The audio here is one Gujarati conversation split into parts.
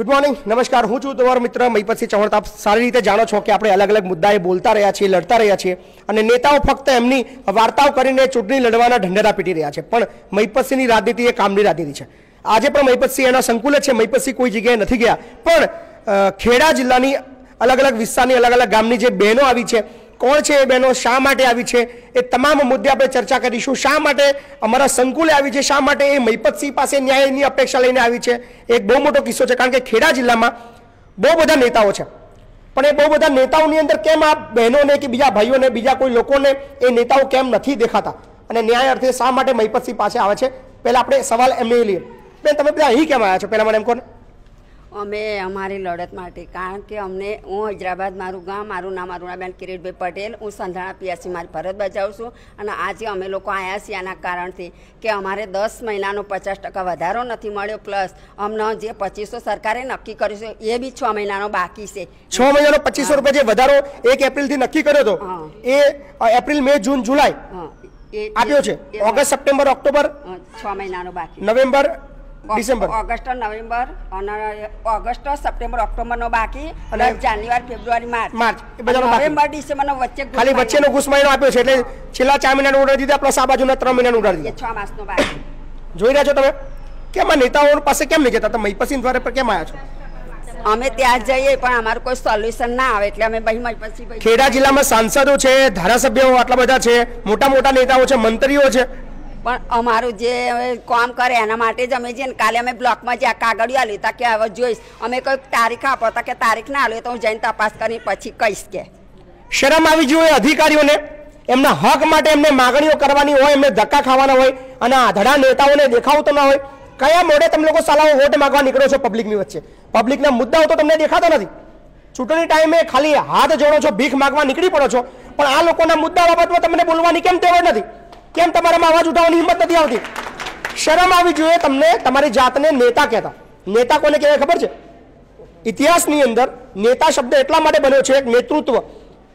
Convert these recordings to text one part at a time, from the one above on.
ગુડ મોર્નિંગ નમસ્કાર હું છું તમારો મિત્ર મહીપતસિંહ ચૌહાણ આપ સારી રીતે જાણો છો કે આપણે અલગ અલગ મુદ્દાએ બોલતા રહ્યા છીએ લડતા રહ્યા છીએ અને નેતાઓ ફક્ત એમની વાર્તાઓ કરીને ચૂંટણી લડવાના ઢંઢેરા પીટી રહ્યા છે પણ મહીપતસિંહની રાજનીતિ એ કામની રાજનીતિ છે આજે પણ મહીપતસિંહ એના સંકુલ છે મહીપતસિંહ કોઈ જગ્યાએ નથી ગયા પણ ખેડા જિલ્લાની અલગ અલગ વિસ્તારની અલગ અલગ ગામની જે બહેનો આવી છે કોણ છે એ બહેનો શા માટે આવી છે એ તમામ મુદ્દે આપણે ચર્ચા કરીશું શા માટે અમારા સંકુલે આવી છે શા માટે એ મહિપતસિંહ પાસે ન્યાયની અપેક્ષા લઈને આવી છે એક બહુ મોટો કિસ્સો છે કારણ કે ખેડા જિલ્લામાં બહુ બધા નેતાઓ છે પણ એ બહુ બધા નેતાઓની અંદર કેમ આ બહેનોને કે બીજા ભાઈઓને બીજા કોઈ લોકોને એ નેતાઓ કેમ નથી દેખાતા અને ન્યાય અર્થે શા માટે મહિપતસિંહ પાસે આવે છે પહેલાં આપણે સવાલ એમને લઈએ બેન તમે બધા અહીં કેમ આવ્યા છો પહેલાં મને એમ કોને અમે અમારી લડત માટે કારણ કે અમને હું હૈદરાબાદ મારું ગામ મારું નામ અરુણાબેન કિરીટભાઈ પટેલ હું સંધાણા પીએસસી મારી ફરજ બજાવું છું અને આજે અમે લોકો આવ્યા છીએ આના કારણથી કે અમારે દસ મહિનાનો પચાસ ટકા વધારો નથી મળ્યો પ્લસ અમને જે પચીસો સરકારે નક્કી કર્યું છે એ બી છ મહિનાનો બાકી છે છ મહિનાનો પચીસો રૂપિયા જે વધારો એક એપ્રિલથી નક્કી કર્યો હતો એ એપ્રિલ મે જૂન જુલાઈ આપ્યો છે ઓગસ્ટ સપ્ટેમ્બર ઓક્ટોબર છ મહિનાનો બાકી નવેમ્બર ડિસેમ્બર ઓગસ્ટ નવેમ્બર અને ઓગસ્ટ સપ્ટેમ્બર ઓક્ટોબરનો બાકી અને January February March March November ડિસેમ્બરનો વચ્ચે ખાલી વચ્ચેનો ઘૂસ મહિનો આપ્યો છે એટલે છેલ્લા ચાર મહિનાનો ઓર્ડર દીધા આપણા આ બાજુના ત્રણ મહિનાનો ઓર્ડર દીધા છ માસનો બાકી જોઈ રહ્યા છો તમે કેમ આ નેતાઓ પાસે કેમ નહીં જતા તમે મહિપસિંહ દ્વારા પર કેમ આવ્યા છો અમે ત્યાં જઈએ પણ અમારું કોઈ સોલ્યુશન ના આવે એટલે અમે ભાઈ પછી ખેડા જિલ્લામાં સાંસદો છે ધારાસભ્યો આટલા બધા છે મોટા મોટા નેતાઓ છે મંત્રીઓ છે પણ અમારું જે કામ કરે એના માટે જ અમે જઈને કાલે અમે બ્લોકમાં જ્યાં કાગળિયા લેતા કે હવે જોઈશ અમે કોઈ તારીખ આપો તો કે તારીખ ના લે તો હું જઈને તપાસ કરી પછી કહીશ કે શરમ આવી જોઈએ અધિકારીઓને એમના હક માટે એમને માગણીઓ કરવાની હોય એમને ધક્કા ખાવાના હોય અને આધડા નેતાઓને દેખાવતો તો ના હોય કયા મોડે તમે લોકો સલાહો વોટ માગવા નીકળો છો પબ્લિકની વચ્ચે પબ્લિકના મુદ્દાઓ તો તમને દેખાતો નથી ચૂંટણી ટાઈમે ખાલી હાથ જોડો છો ભીખ માગવા નીકળી પડો છો પણ આ લોકોના મુદ્દા બાબતમાં તમને બોલવાની કેમ ટેવ નથી કેમ તમારામાં અવાજ ઉઠાવવાની હિંમત નથી આવતી શરમ આવી જોઈએ તમને તમારી જાતને નેતા કહેતા નેતા કોને કહેવાય ખબર છે ઇતિહાસની અંદર નેતા શબ્દ એટલા માટે બન્યો છે એક નેતૃત્વ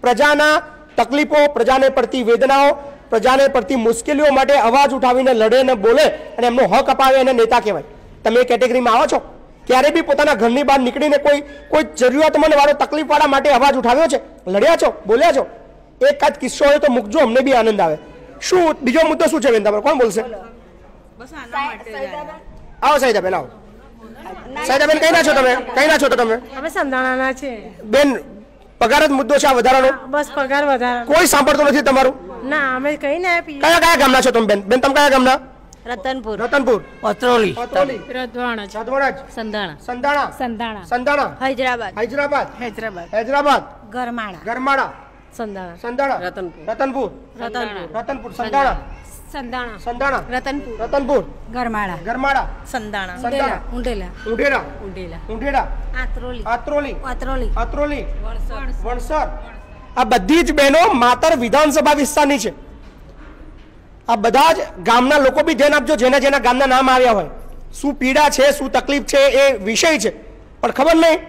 પ્રજાના તકલીફો પ્રજાને પડતી વેદનાઓ પ્રજાને પડતી મુશ્કેલીઓ માટે અવાજ ઉઠાવીને લડે ને બોલે અને એમનો હક અપાવે એને નેતા કહેવાય તમે એ કેટેગરીમાં આવો છો ક્યારે બી પોતાના ઘરની બહાર નીકળીને કોઈ કોઈ જરૂરિયાતમંદ વાળો તકલીફવાળા માટે અવાજ ઉઠાવ્યો છે લડ્યા છો બોલ્યા છો એક આજ કિસ્સો હોય તો મૂકજો અમને બી આનંદ આવે શું બીજો મુદ્દો શું છે બેન તમારો કોણ બોલશે આવો સાહિદાબેન આવો સાહિદાબેન કઈ ના છો તમે કઈ ના છો તો તમે છે બેન પગાર જ મુદ્દો છે આ વધારાનો બસ પગાર વધારાનો કોઈ સાંભળતો નથી તમારું ના અમે કઈ ના આપી કયા કયા ગામના છો તમે બેન બેન તમે કયા ગામના રતનપુર રતનપુર પત્રોલી હૈદરાબાદ હૈદરાબાદ હૈદરાબાદ હૈદરાબાદ ગરમાળા ગરમાળા આ બધી જ બહેનો માતર વિધાનસભા વિસ્તારની છે આ બધા જ ગામના લોકો બી ધ્યાન આપજો જેના જેના ગામના નામ આવ્યા હોય શું પીડા છે શું તકલીફ છે એ વિષય છે પણ ખબર નહીં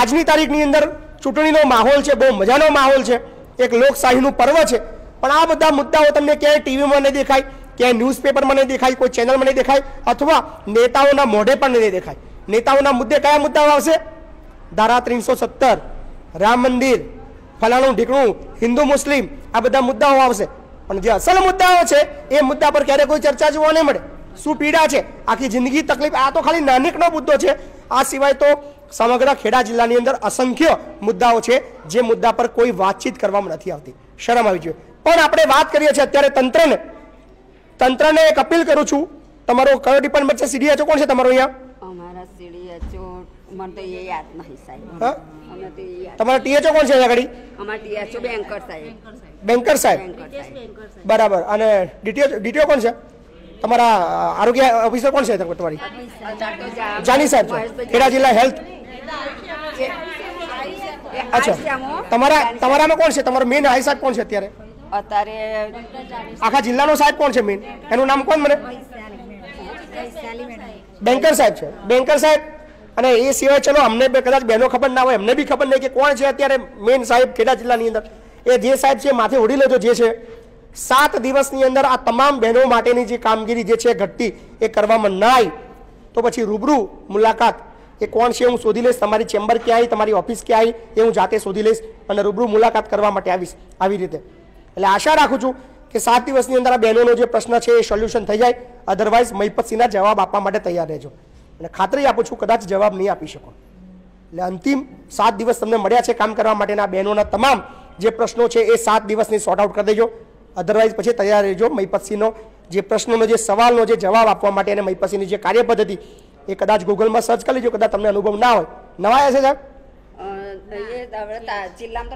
આજની તારીખની અંદર ચૂંટણીનો માહોલ છે બહુ મજાનો માહોલ છે એક લોકશાહીનું પર્વ છે પણ આ બધા મુદ્દાઓ તમને ક્યાંય ટીવીમાં નહીં દેખાય ક્યાંય ન્યૂઝપેપરમાં નહીં દેખાય કોઈ ચેનલમાં નહીં દેખાય અથવા નેતાઓના મોઢે પણ નહીં દેખાય નેતાઓના મુદ્દે કયા મુદ્દાઓ આવશે ધારા ત્રણસો સત્તર રામ મંદિર ફલાણું ઢીકણું હિન્દુ મુસ્લિમ આ બધા મુદ્દાઓ આવશે પણ જે અસલ મુદ્દાઓ છે એ મુદ્દા પર ક્યારે કોઈ ચર્ચા જોવા નહીં મળે શું પીડા છે આખી જિંદગી તકલીફ આ તો ખાલી નાનીકનો મુદ્દો છે આ સિવાય તો સમગ્ર ખેડા જિલ્લાની અંદર અસંખ્ય મુદ્દાઓ છે જે મુદ્દા પર કોઈ વાતચીત કરવામાં નથી આવતી શરમ આવી જોઈએ પણ આપણે વાત કરીએ છીએ અત્યારે તંત્રને તંત્રને એક અપીલ કરું છું તમારો કયો ડિપાર્ટમેન્ટ છે સીડીએચઓ કોણ છે તમારો અહીંયા અમારા સીડીએચઓ ટીએચઓ કોણ છે આગળ અમારા સાહેબ બરાબર અને ડીટીઓ ડીટીઓ કોણ છે તમારા આરોગ્ય ઓફિસર કોણ છે તમારી જાની સાહેબ ખેડા જિલ્લા હેલ્થ અચ્છા તમારા તમારામાં કોણ છે તમારો મેન હાઈ સાહેબ કોણ છે અત્યારે અત્યારે આખા જિલ્લાનો સાહેબ કોણ છે મેન એનું નામ કોણ મને બેન્કર સાહેબ છે બેન્કર સાહેબ અને એ સિવાય ચલો અમને કદાચ બહેનો ખબર ના હોય એમને બી ખબર નહીં કે કોણ છે અત્યારે મેન સાહેબ ખેડા જિલ્લાની અંદર એ જે સાહેબ છે માથે ઉડી લેજો જે છે સાત દિવસની અંદર આ તમામ બહેનો માટેની જે કામગીરી જે છે ઘટતી એ કરવામાં ના આવી તો પછી રૂબરૂ મુલાકાત એ કોણ છે હું શોધી લઈશ તમારી ચેમ્બર ક્યાં આવી તમારી ઓફિસ ક્યાં આવી એ હું જાતે શોધી લઈશ અને રૂબરૂ મુલાકાત કરવા માટે આવીશ આવી રીતે એટલે આશા રાખું છું કે સાત દિવસની અંદર આ બહેનોનો જે પ્રશ્ન છે એ સોલ્યુશન થઈ જાય અધરવાઇઝ મહિપતસિંહના જવાબ આપવા માટે તૈયાર રહેજો અને ખાતરી આપું છું કદાચ જવાબ નહીં આપી શકો એટલે અંતિમ સાત દિવસ તમને મળ્યા છે કામ કરવા માટેના બહેનોના તમામ જે પ્રશ્નો છે એ સાત દિવસની સોર્ટ આઉટ કરી દેજો અધરવાઇઝ પછી તૈયાર રહેજો મહિપતસિંહનો જે પ્રશ્નનો જે સવાલનો જે જવાબ આપવા માટે અને મહિપતસિંહની જે કાર્યપદ્ધતિ એ કદાચ ગૂગલમાં સર્ચ કરી લેજો કદાચ તમને અનુભવ ના હોય નવા હશે સાહેબ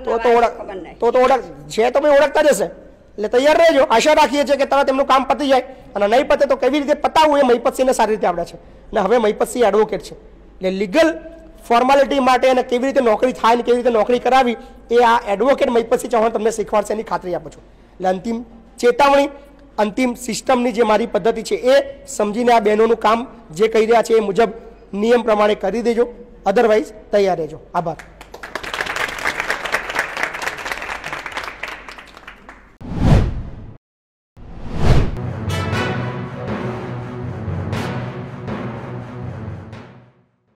તો તો ઓળખ તો તો ઓળખ છે તો ભાઈ ઓળખતા જશે એટલે તૈયાર રહેજો આશા રાખીએ છીએ કે તરત એમનું કામ પતી જાય અને નહીં પતે તો કેવી રીતે પતાવવું એ મહિપતસિંહને સારી રીતે આવડે છે અને હવે મહિપતસિંહ એડવોકેટ છે એટલે લીગલ ફોર્માલિટી માટે અને કેવી રીતે નોકરી થાય ને કેવી રીતે નોકરી કરાવી એ આ એડવોકેટ મહિપતસિંહ ચૌહાણ તમને શીખવાડશે એની ખાતરી આપું છું એટલે અંતિમ ચેતવણી અંતિમ સિસ્ટમની જે મારી પદ્ધતિ છે એ સમજીને આ બહેનોનું કામ જે કહી રહ્યા છે એ મુજબ નિયમ પ્રમાણે કરી દેજો અધરવાઇઝ તૈયાર રહેજો આભાર